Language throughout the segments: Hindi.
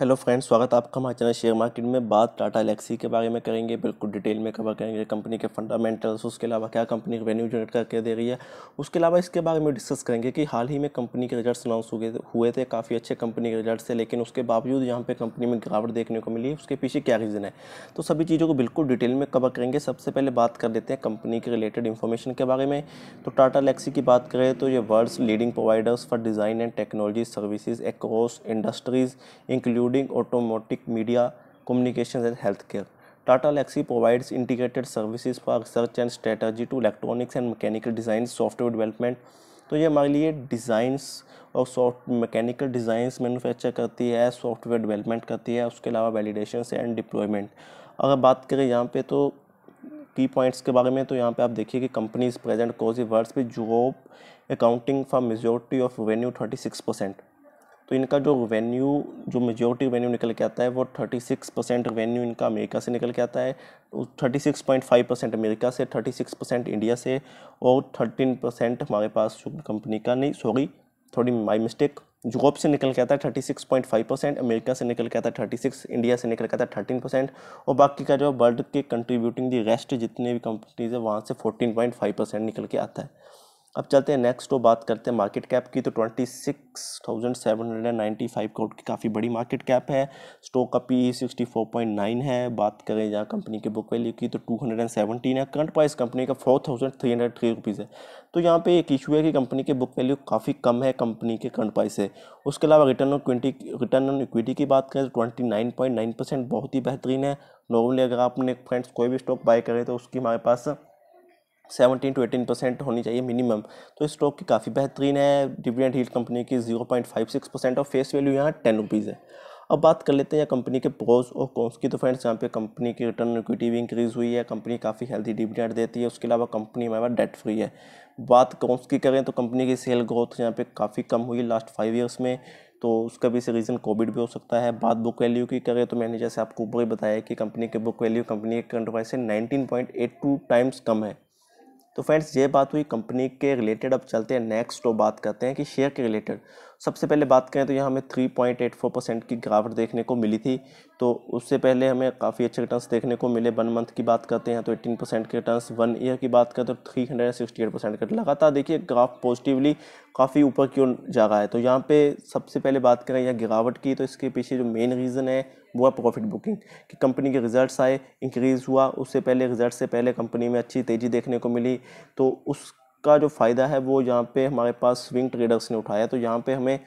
हेलो फ्रेंड्स स्वागत आपका हमारे चैनल शेयर मार्केट में बात टाटा एलेक्सी के बारे में करेंगे बिल्कुल डिटेल में कवर करेंगे कंपनी के फंडामेंटल्स उसके अलावा क्या कंपनी रेवेन्यू जनरेट करके दे रही है उसके अलावा इसके बारे में डिस्कस करेंगे कि हाल ही में कंपनी के रिजल्ट्स अनाउंस हुए हुए थे काफ़ी अच्छे कंपनी के रिजल्ट थे लेकिन उसके बावजूद यहाँ पर कंपनी में गिरावट देखने को मिली उसके पीछे क्या रीज़न है तो सभी चीज़ों को बिल्कुल डिटेल में कवर करेंगे सबसे पहले बात कर लेते हैं कंपनी के रिलेटेड इन्फॉर्मेशन के बारे में तो टाटा एलेक्सी की बात करें तो ये world's leading providers for design and technology services across industries include including automotive media, communications and healthcare. Tata Lexi provides integrated services for research and strategy to electronics and mechanical design, software development. तो ये हमारे लिए डिज़ाइंस और सॉफ्ट मैकेनिकल डिज़ाइंस मैन्युफैक्चर करती है सॉफ्टवेयर डेवलपमेंट करती है उसके अलावा वैलिडेशन एंड डिप्लॉयमेंट अगर बात करें यहाँ पे तो की पॉइंट्स के बारे में तो यहाँ पे आप देखिए कि कंपनीज प्रेजेंट कोजी वर्ड्स पे job accounting for majority of revenue thirty six percent तो इनका जो रेवेन्यू जो मेजोरिटी रेवेन्यू निकल के आता है वो 36 परसेंट रेवेन्यू इनका अमेरिका से निकल के आता है 36.5 परसेंट अमेरिका से 36 परसेंट इंडिया से और 13 परसेंट हमारे पास कंपनी का नहीं सॉरी थोड़ी माई मिस्टेक यूरोप से निकल के आता है thirty six point five percent America से निकल के आता है थर्टी सिक्स इंडिया से निकल के आता है थर्टीन परसेंट और बाकी का जो वर्ल्ड के कंट्रीब्यूटिंग दी रेस्ट जितने भी कंपनीज है वहाँ से पॉइंट फाइव परसेंट निकल के आता है अब चलते हैं नेक्स्ट तो बात करते हैं मार्केट कैप की तो twenty six thousand seven hundred ninety five crore की काफ़ी बड़ी मार्केट कैप है स्टॉक का P sixty four point nine है बात करें जहाँ कंपनी की बुक वैल्यू की तो टू हंड्रेड एंड सेवनटीन है करंट प्राइस कंपनी का four thousand three hundred three rupees है तो यहाँ पे एक इशू है कि कंपनी की बुक वैल्यू काफ़ी कम है कंपनी के करंट प्राइस से उसके अलावा return on twenty return on equity की बात करें तो twenty nine point nine percent बहुत ही बेहतरीन है नॉर्मली अगर आपने फ्रेंड्स कोई भी स्टॉक बाय करें तो उसकी हमारे पास सेवनटीन टू एटीन परसेंट होनी चाहिए मिनिमम तो इस स्टॉक की काफ़ी बेहतरीन है डिविडेंट हील कंपनी की zero point five six percent और फेस वैल्यू यहाँ टेन रुपीज़ है अब बात कर लेते हैं कंपनी के प्रोज और कॉन्स की तो फ्रेंड्स यहाँ पे कंपनी की रिटर्न इक्विटी भी इंक्रीज़ हुई है कंपनी काफ़ी हेल्दी डिविडेंड देती है उसके अलावा कंपनी हमारे पास डेट फ्री है बात कॉन्स की करें तो कंपनी की सेल ग्रोथ यहाँ पे काफ़ी कम हुई लास्ट फाइव ईयर्स में तो उसका भी से रीज़न कोविड भी हो सकता है बात बुक वैल्यू की करें तो मैंने जैसे आपको ऊपर ही बताया कि कंपनी के बुक वैल्यू कंपनी के कंट्रोवाइज से नाइनटीन टाइम्स कम है तो फ्रेंड्स ये बात हुई कंपनी के रिलेटेड अब चलते हैं नेक्स्ट तो बात करते हैं कि शेयर के रिलेटेड सबसे पहले बात करें तो यहाँ हमें 3.84 परसेंट की गिरावट देखने को मिली थी तो उससे पहले हमें काफ़ी अच्छे रिटर्न्स देखने को मिले वन मंथ की बात करते हैं तो 18 परसेंट के रिटर्न्स वन ईयर की बात करें तो 368 परसेंट का लगातार देखिए ग्राफ पॉजिटिवली काफ़ी ऊपर की ओर जा रहा है तो यहाँ पे सबसे पहले बात करें यह गिरावट की तो इसके पीछे जो मेन रीज़न है वो है प्रॉफिट बुकिंग कि कंपनी के रिजल्ट्स आए इंक्रीज़ हुआ उससे पहले रिजल्ट से पहले कंपनी में अच्छी तेज़ी देखने को मिली तो उस का जो फ़ायदा है वो यहाँ पे हमारे पास स्विंग ट्रेडर्स ने उठाया तो यहाँ पे हमें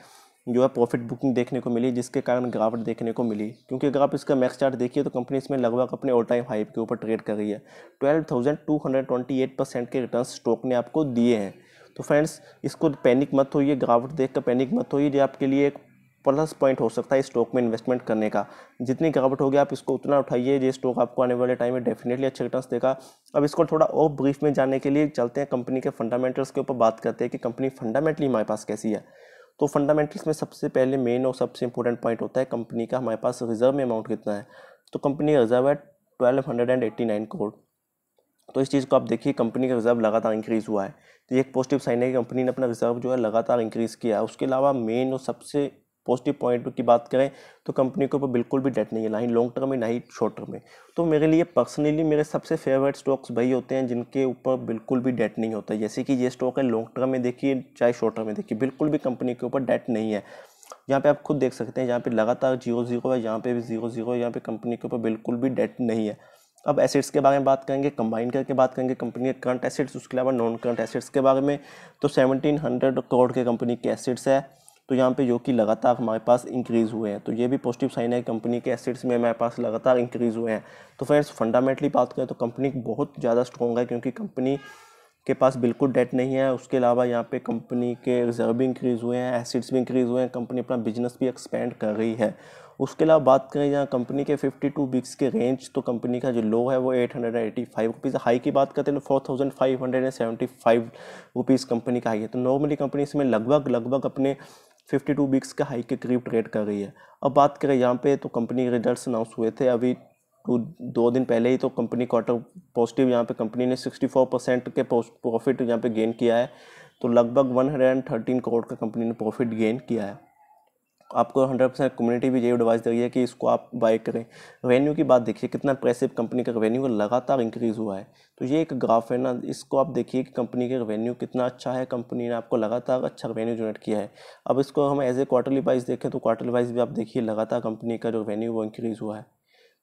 जो है प्रॉफिट बुकिंग देखने को मिली जिसके कारण गिरावट देखने को मिली क्योंकि अगर आप इसका मैक्स चार्ट देखिए तो कंपनी इसमें लगभग अपने ऑल टाइम हाइप के ऊपर ट्रेड कर रही है twelve thousand two hundred twenty eight percent के रिटर्न स्टॉक ने आपको दिए हैं तो फ्रेंड्स इसको पैनिक मत होइए गिरावट देख कर पैनिक मत होइए ये आपके लिए एक प्लस पॉइंट हो सकता है स्टॉक में इन्वेस्टमेंट करने का जितनी गिरावट होगी आप इसको उतना उठाइए ये स्टॉक आपको आने वाले टाइम में डेफिनेटली अच्छे रिटर्न देगा अब इसको थोड़ा और ब्रीफ में जाने के लिए चलते हैं कंपनी के फंडामेंटल्स के ऊपर बात करते हैं कि कंपनी फंडामेंटली हमारे पास कैसी है तो फंडामेंटल्स में सबसे पहले मेन और सबसे इंपॉर्टेंट पॉइंट होता है कंपनी का हमारे पास रिजर्व में अमाउंट कितना है तो कंपनी रिजर्व है twelve hundred and eighty nine crore तो इस चीज़ को आप देखिए कंपनी का रिजर्व लगातार इंक्रीज़ हुआ है तो ये एक पॉजिटिव साइन है कि कंपनी ने अपना रिजर्व जो है लगातार इंक्रीज़ किया है उसके अलावा मेन और सबसे पॉजिटिव पॉइंट की बात करें तो कंपनी के ऊपर बिल्कुल भी डेट नहीं है ना ही लॉन्ग टर्म में ना ही शॉर्ट टर्म में तो मेरे लिए पर्सनली मेरे सबसे फेवरेट स्टॉक्स वही होते हैं जिनके ऊपर बिल्कुल भी डेट नहीं होता जैसे कि ये स्टॉक है लॉन्ग टर्म में देखिए चाहे शॉर्ट टर्म में देखिए बिल्कुल भी कंपनी के ऊपर डेट नहीं है यहाँ पे आप खुद देख सकते हैं यहाँ पे लगातार जीरो जीरो है यहाँ पे भी जीरो जीरो है यहाँ पे कंपनी के ऊपर बिल्कुल भी डेट नहीं है अब एसेट्स के बारे में बात करेंगे कंबाइन करके बात करेंगे कंपनी के करंट एसेट्स उसके अलावा नॉन करंट एसेट्स के बारे में तो सेवनटीन हंड्रेड करोड़ के कंपनी के एसेट्स है तो यहाँ पे जो कि लगातार हमारे पास इंक्रीज़ हुए हैं तो ये भी पॉजिटिव साइन है कंपनी के एसेट्स में हमारे पास लगातार इंक्रीज़ हुए हैं तो फ्रेंड्स फंडामेंटली बात करें तो कंपनी बहुत ज़्यादा स्ट्रॉन्ग है क्योंकि कंपनी के पास बिल्कुल डेट नहीं है उसके अलावा यहाँ पे कंपनी के रिजर्व भी इंक्रीज़ हुए हैं एसिड्स भी इंक्रीज़ हुए हैं कंपनी अपना बिजनेस भी एक्सपेंड कर रही है उसके अलावा बात करें यहाँ कंपनी के 52 टू बिक्स के रेंज तो कंपनी का जो लो है वो eight hundred five rupees high की बात करते हैं तो four thousand five hundred and seventy five rupees company का हाई है तो नॉर्मली कंपनी इसमें लगभग लगभग अपने फिफ्टी टू वीक्स का हाई के करीब ट्रेड कर रही है अब बात करें यहाँ पे तो कंपनी रिजल्ट्स अनाउंस हुए थे अभी टू दो दिन पहले ही तो कंपनी क्वार्टर पॉजिटिव यहाँ पे कंपनी ने सिक्सटी फोर परसेंट के प्रॉफिट यहाँ पे गेन किया है तो लगभग one hundred and thirteen crore का कंपनी ने प्रॉफिट गेन किया है आपको 100 परसेंट कम्युनिटी भी ये एडवाइस दे रही है कि इसको आप बाय करें रेवेन्यू की बात देखिए कितना प्रेसिव कंपनी का रेवेन्यू लगातार इंक्रीज़ हुआ है तो ये एक ग्राफ है ना इसको आप देखिए कि कंपनी का रेवेन्यू कितना अच्छा है कंपनी ने आपको लगातार अच्छा रेवेन्यू जनरेट किया है अब इसको हम एज ए क्वार्टरली वाइज देखें तो क्वार्टरली वाइज भी आप देखिए लगातार कंपनी का जो रेवेन्यू वो इंक्रीज़ हुआ है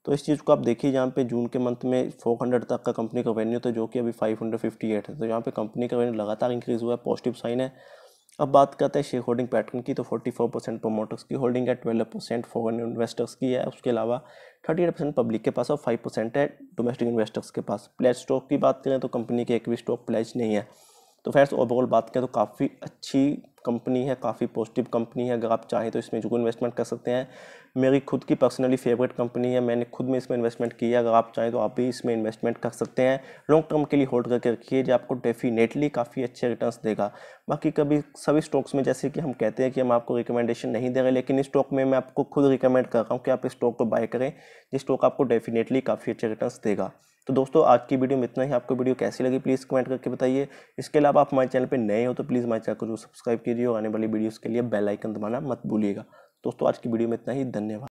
तो इस चीज़ को आप देखिए यहाँ पे जून के मंथ में 400 तक का कंपनी का रेवेन्यू था जो कि अभी 558 है तो यहाँ पे कंपनी का रेवेन्यू लगातार इंक्रीज़ हुआ है पॉजिटिव साइन है अब बात करते हैं शेयर होल्डिंग पैटर्न की तो 44 परसेंट प्रोमोटर्स की होल्डिंग है 12 परसेंट फॉरन इन्वेस्टर्स की है उसके अलावा 38 परसेंट पब्लिक के पास और 5 परसेंट है डोमेस्टिक इन्वेस्टर्स के पास प्लेज स्टॉक की बात करें तो कंपनी के एक भी स्टॉक प्लेज नहीं है तो फैस ओवरऑल बात करें तो काफ़ी अच्छी कंपनी है काफ़ी पॉजिटिव कंपनी है अगर आप चाहें तो इसमें जो इन्वेस्टमेंट कर सकते हैं मेरी खुद की पर्सनली फेवरेट कंपनी है मैंने खुद में इसमें इन्वेस्टमेंट की है अगर आप चाहें तो आप भी इसमें इन्वेस्टमेंट कर सकते हैं लॉन्ग टर्म के लिए होल्ड करके रखिए जो आपको डेफिनेटली काफ़ी अच्छे रिटर्न्स देगा बाकी कभी सभी स्टॉक्स में जैसे कि हम कहते हैं कि हम आपको रिकमेंडेशन नहीं दे रहे लेकिन इस स्टॉक में मैं आपको खुद रिकमेंड कर रहा हूँ कि आप इस स्टॉक को बाय करें जिस स्टॉक आपको डेफिनेटली काफ़ी अच्छे रिटर्न देगा तो दोस्तों आज की वीडियो में इतना ही आपको वीडियो कैसी लगी प्लीज़ कमेंट करके बताइए इसके अलावा आप हमारे चैनल पर नए हो तो प्लीज़ हमारे चैनल को जो सब्सक्राइब कीजिए और आने वाली वीडियोज़ के लिए आइकन दबाना मत भूलिएगा दोस्तों आज की वीडियो में इतना ही धन्यवाद